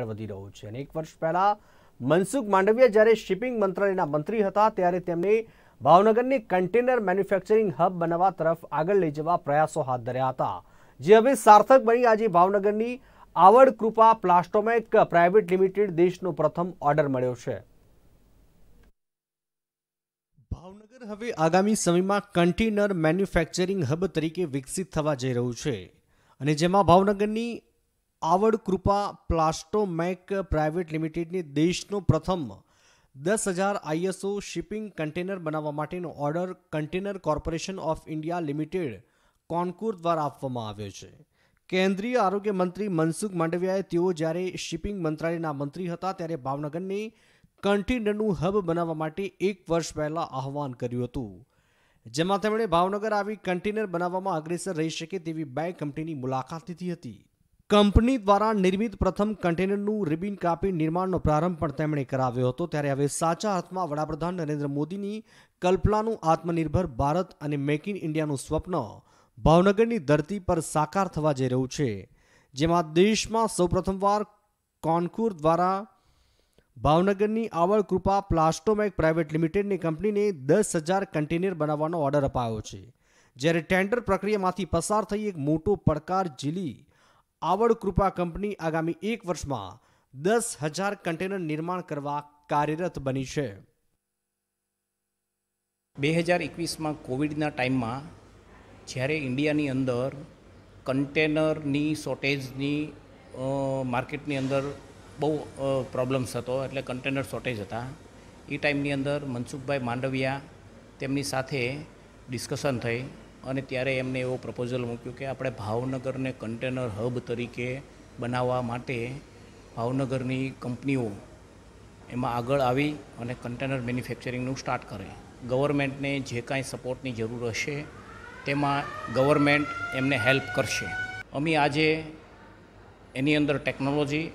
આગળ વધી રહ્યું છે અને એક વર્ષ પહેલાં મનસુખ માંડવિયા જ્યારે શિપિંગ મંત્રાલયના મંત્રી હતા ત્યારે તેમણે ભાવનગરની કન્ટેનર મેન્યુફેક્ચરિંગ હબ બનાવવા તરફ આગળ લઈ જવા પ્રયાસો હાથ ધર્યા હતા જે હવે સાર્થક બની આજે ભાવનગરની આવડ કૃપા પ્લાસ્ટોમેક પ્રાઇવેટ લિમિટેડ દેશનો પ્રથમ ઓર્ડર મળ્યો છે ભાવનગર હવે આગામી સમયમાં કન્ટેનર મેન્યુફેક્ચરિંગ હબ તરીકે વિકસિત થવા જઈ રહ્યું છે અને જેમાં ભાવનગરની આવડ કૃપા પ્લાસ્ટોમેક પ્રાઇવેટ લિમિટેડને દેશનો પ્રથમ દસ હજાર આઈએસઓ શિપિંગ કન્ટેનર બનાવવા માટેનો order container corporation of India limited Concor દ્વારા આપવામાં આવ્યો છે કેન્દ્રીય આરોગ્ય મંત્રી મનસુખ માંડવિયાએ તેઓ જ્યારે શિપિંગ મંત્રાલયના મંત્રી હતા ત્યારે ભાવનગરની કન્ટેનરનું હબ બનાવવા માટે એક વર્ષ પહેલાં આહવાન કર્યું હતું જેમાં તેમણે ભાવનગર આવી કન્ટેનર બનાવવામાં અગ્રેસર રહી શકે તેવી બે કંપનીની મુલાકાત લીધી હતી કંપની દ્વારા નિર્મિત પ્રથમ કન્ટેનરનું રિબિન કાપી નિર્માણનો પ્રારંભ પણ તેમણે કરાવ્યો હતો ત્યારે હવે સાચા અર્થમાં વડાપ્રધાન નરેન્દ્ર મોદીની કલ્પનાનું આત્મનિર્ભર ભારત અને મેક ઇન ઇન્ડિયાનું સ્વપ્ન ભાવનગરની ધરતી પર સાકાર થવા જઈ રહ્યું છે જેમાં દેશમાં સૌપ્રથમવાર કોનકુર દ્વારા ભાવનગરની આવળ પ્લાસ્ટોમેક પ્રાઇવેટ લિમિટેડની કંપનીને દસ હજાર કન્ટેનર બનાવવાનો ઓર્ડર અપાયો છે જ્યારે ટેન્ડર પ્રક્રિયામાંથી પસાર થઈ એક મોટો પડકાર ઝીલી આવડ કૃપા કંપની આગામી એક વર્ષમાં દસ હજાર કન્ટેનર નિર્માણ કરવા કાર્યરત બની છે બે હજાર એકવીસમાં કોવિડના ટાઈમમાં જ્યારે ઇન્ડિયાની અંદર કન્ટેનરની શોર્ટેજની માર્કેટની અંદર બહુ પ્રોબ્લેમ્સ હતો એટલે કન્ટેનર શોર્ટેજ હતા એ ટાઈમની અંદર મનસુખભાઈ માંડવિયા તેમની સાથે ડિસ્કશન થઈ અને ત્યારે એમને એવો પ્રપોઝલ મૂક્યું કે આપણે ભાવનગરને કન્ટેનર હબ તરીકે બનાવવા માટે ભાવનગરની કંપનીઓ એમાં આગળ આવી અને કન્ટેનર મેન્યુફેક્ચરિંગનું સ્ટાર્ટ કરે ગવર્મેન્ટને જે કાંઈ સપોર્ટની જરૂર હશે તેમાં ગવર્મેન્ટ એમને હેલ્પ કરશે અમે આજે એની અંદર ટેકનોલોજી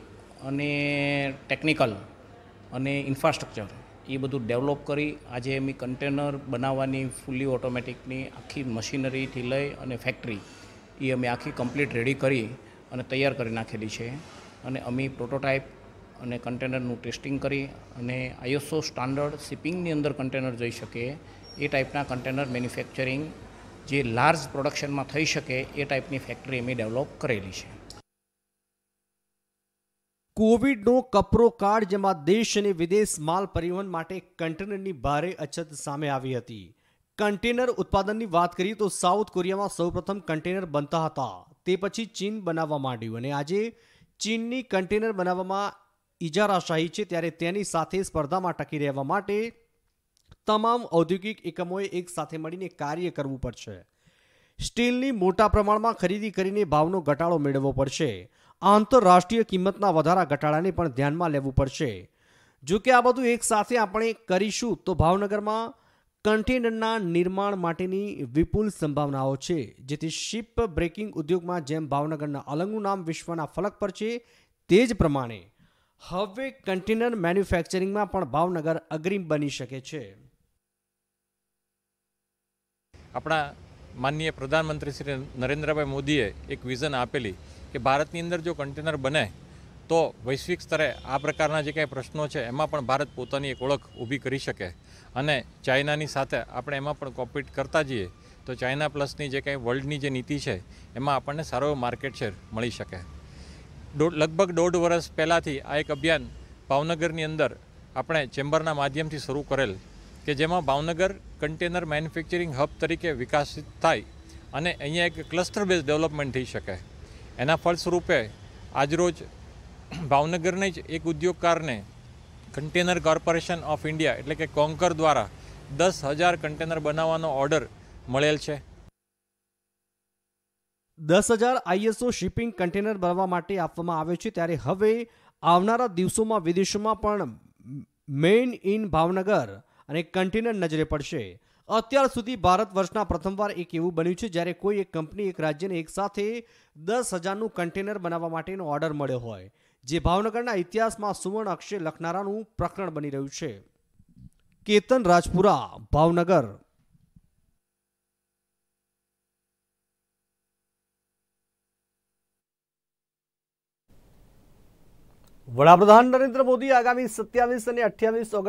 અને ટેકનિકલ અને ઇન્ફ્રાસ્ટ્રક્ચર એ બધું ડેવલપ કરી આજે એમની કન્ટેનર બનાવવાની ફૂલી ઓટોમેટિકની આખી મશીનરીથી લઈ અને ફેક્ટરી એ અમે આખી કમ્પ્લીટ રેડી કરી અને તૈયાર કરી નાખેલી છે અને અમે પ્રોટોટાઇપ અને કન્ટેનરનું ટેસ્ટિંગ કરી અને આઈએસઓ સ્ટાન્ડર્ડ શિપિંગની અંદર કન્ટેનર જઈ શકે એ ટાઈપના કન્ટેનર મેન્યુફેક્ચરિંગ જે લાર્જ પ્રોડક્શનમાં થઈ શકે એ ટાઈપની ફેક્ટરી અમે ડેવલપ કરેલી છે કોવિડનો કપરો કાળ જેમાં દેશ અને વિદેશ માલ પરિવહન માટે કન્ટેનરની ભારે અછત સામે આવી હતી કન્ટેનર ઉત્પાદનની વાત કરીએ તો સાઉથ કોરિયામાં સૌપ્રથમ કન્ટેનર બનતા હતા તે પછી ચીન બનાવવા માંડ્યું અને આજે ચીનની કન્ટેનર બનાવવામાં ઇજારાશાહી છે ત્યારે તેની સાથે સ્પર્ધામાં ટકી રહેવા માટે તમામ ઔદ્યોગિક એકમોએ એક સાથે મળીને કાર્ય કરવું પડશે સ્ટીલની મોટા પ્રમાણમાં ખરીદી કરીને ભાવનો ઘટાડો મેળવવો પડશે આંતરરાષ્ટ્રીય કિંમતના વધારા ઘટાડાને પણ ધ્યાનમાં લેવું પડશે જો કે આ બધું એક સાથે આપણે કરીશું તો ભાવનગરમાં કન્ટેનરના નિર્માણ માટેની વિપુલ સંભાવનાઓ છે જેથી શિપ બ્રેકિંગ ઉદ્યોગમાં જેમ ભાવનગરના અલંગનું નામ વિશ્વના ફલક પર છે તે જ પ્રમાણે હવે કન્ટેનર મેન્યુફેક્ચરિંગમાં પણ ભાવનગર અગ્રીમ બની શકે છે આપણા માનનીય પ્રધાનમંત્રી શ્રી નરેન્દ્રભાઈ મોદીએ એક વિઝન આપેલી કે ભારતની અંદર જો કન્ટેનર બને તો વૈશ્વિક સ્તરે આ પ્રકારના જે કાંઈ પ્રશ્નો છે એમાં પણ ભારત પોતાની એક ઓળખ ઊભી કરી શકે અને ચાઇનાની સાથે આપણે એમાં પણ કોપીટ કરતા જઈએ તો ચાઇના પ્લસની જે કાંઈ વર્લ્ડની જે નીતિ છે એમાં આપણને સારો એવો માર્કેટ શેર મળી શકે લગભગ દોઢ વર્ષ પહેલાંથી આ એક અભિયાન ભાવનગરની અંદર આપણે ચેમ્બરના માધ્યમથી શરૂ કરેલ કે જેમાં ભાવનગર કન્ટેનર મેન્યુફેક્ચરિંગ હબ તરીકે વિકસિત થાય અને અહીંયા એક ક્લસ્ટર બેઝ ડેવલપમેન્ટ થઈ શકે એના ફળસ્વરૂપે આજરોજ ભાવનગરને જ એક ઉદ્યોગકારને કન્ટેનર કોર્પોરેશન ઓફ ઇન્ડિયા એટલે કે કોંકર દ્વારા દસ હજાર કન્ટેનર બનાવવાનો ઓર્ડર મળેલ છે દસ હજાર આઈએસઓ શિપિંગ કન્ટેનર બનાવવા માટે આપવામાં આવ્યો છે ત્યારે હવે આવનારા દિવસોમાં વિદેશોમાં પણ મેઇન ઇન ભાવનગર અને કન્ટેનર નજરે પડશે અત્યાર સુધી ભારત વર્ષના પ્રથમવાર એક એવું બન્યું છે જ્યારે કોઈ એક કંપની એક રાજ્યને એકસાથે દસ હજારનું કન્ટેનર બનાવવા માટેનો ઓર્ડર મળ્યો હોય જે ભાવનગરના ઇતિહાસમાં સુવર્ણ અક્ષય લખનારાનું પ્રકરણ બની રહ્યું છે કેતન રાજપુરા ભાવનગર વડાપ્રધાન નરેન્દ્ર મોદી આગામી સત્યાવીસ અને અઠ્યાવીસ ઓગસ્ટ